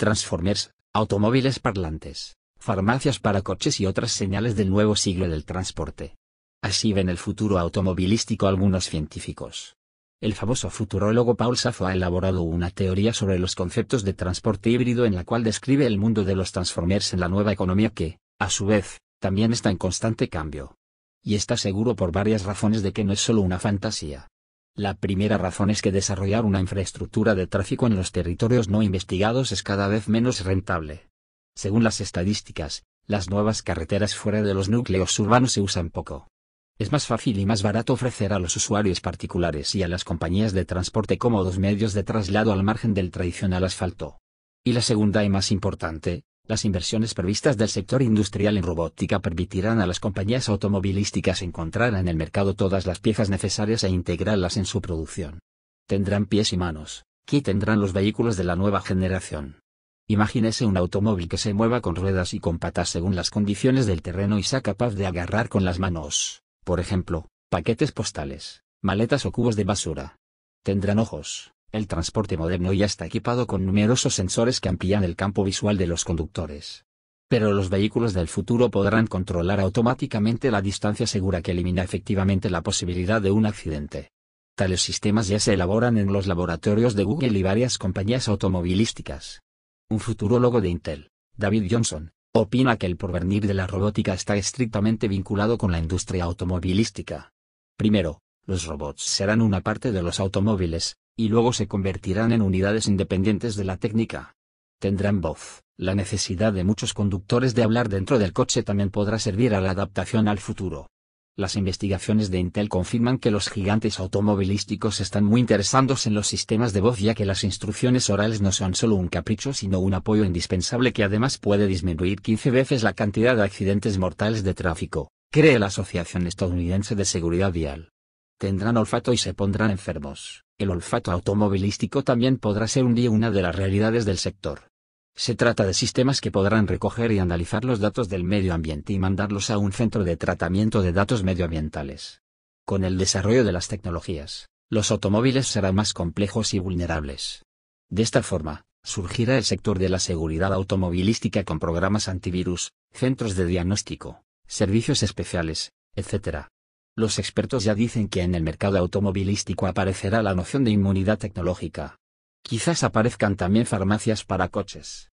Transformers, automóviles parlantes, farmacias para coches y otras señales del nuevo siglo del transporte. Así ven el futuro automovilístico algunos científicos. El famoso futurólogo Paul Safo ha elaborado una teoría sobre los conceptos de transporte híbrido en la cual describe el mundo de los Transformers en la nueva economía que, a su vez, también está en constante cambio. Y está seguro por varias razones de que no es solo una fantasía. La primera razón es que desarrollar una infraestructura de tráfico en los territorios no investigados es cada vez menos rentable. Según las estadísticas, las nuevas carreteras fuera de los núcleos urbanos se usan poco. Es más fácil y más barato ofrecer a los usuarios particulares y a las compañías de transporte cómodos medios de traslado al margen del tradicional asfalto. Y la segunda y más importante, las inversiones previstas del sector industrial en robótica permitirán a las compañías automovilísticas encontrar en el mercado todas las piezas necesarias e integrarlas en su producción. Tendrán pies y manos, que tendrán los vehículos de la nueva generación. Imagínese un automóvil que se mueva con ruedas y con patas según las condiciones del terreno y sea capaz de agarrar con las manos, por ejemplo, paquetes postales, maletas o cubos de basura. Tendrán ojos, el transporte moderno ya está equipado con numerosos sensores que amplían el campo visual de los conductores. Pero los vehículos del futuro podrán controlar automáticamente la distancia segura que elimina efectivamente la posibilidad de un accidente. Tales sistemas ya se elaboran en los laboratorios de Google y varias compañías automovilísticas. Un futurólogo de Intel, David Johnson, opina que el porvenir de la robótica está estrictamente vinculado con la industria automovilística. Primero, los robots serán una parte de los automóviles, y luego se convertirán en unidades independientes de la técnica. Tendrán voz. La necesidad de muchos conductores de hablar dentro del coche también podrá servir a la adaptación al futuro. Las investigaciones de Intel confirman que los gigantes automovilísticos están muy interesados en los sistemas de voz ya que las instrucciones orales no son solo un capricho sino un apoyo indispensable que además puede disminuir 15 veces la cantidad de accidentes mortales de tráfico, cree la Asociación Estadounidense de Seguridad Vial. Tendrán olfato y se pondrán enfermos el olfato automovilístico también podrá ser un día una de las realidades del sector. Se trata de sistemas que podrán recoger y analizar los datos del medio ambiente y mandarlos a un centro de tratamiento de datos medioambientales. Con el desarrollo de las tecnologías, los automóviles serán más complejos y vulnerables. De esta forma, surgirá el sector de la seguridad automovilística con programas antivirus, centros de diagnóstico, servicios especiales, etc los expertos ya dicen que en el mercado automovilístico aparecerá la noción de inmunidad tecnológica. Quizás aparezcan también farmacias para coches.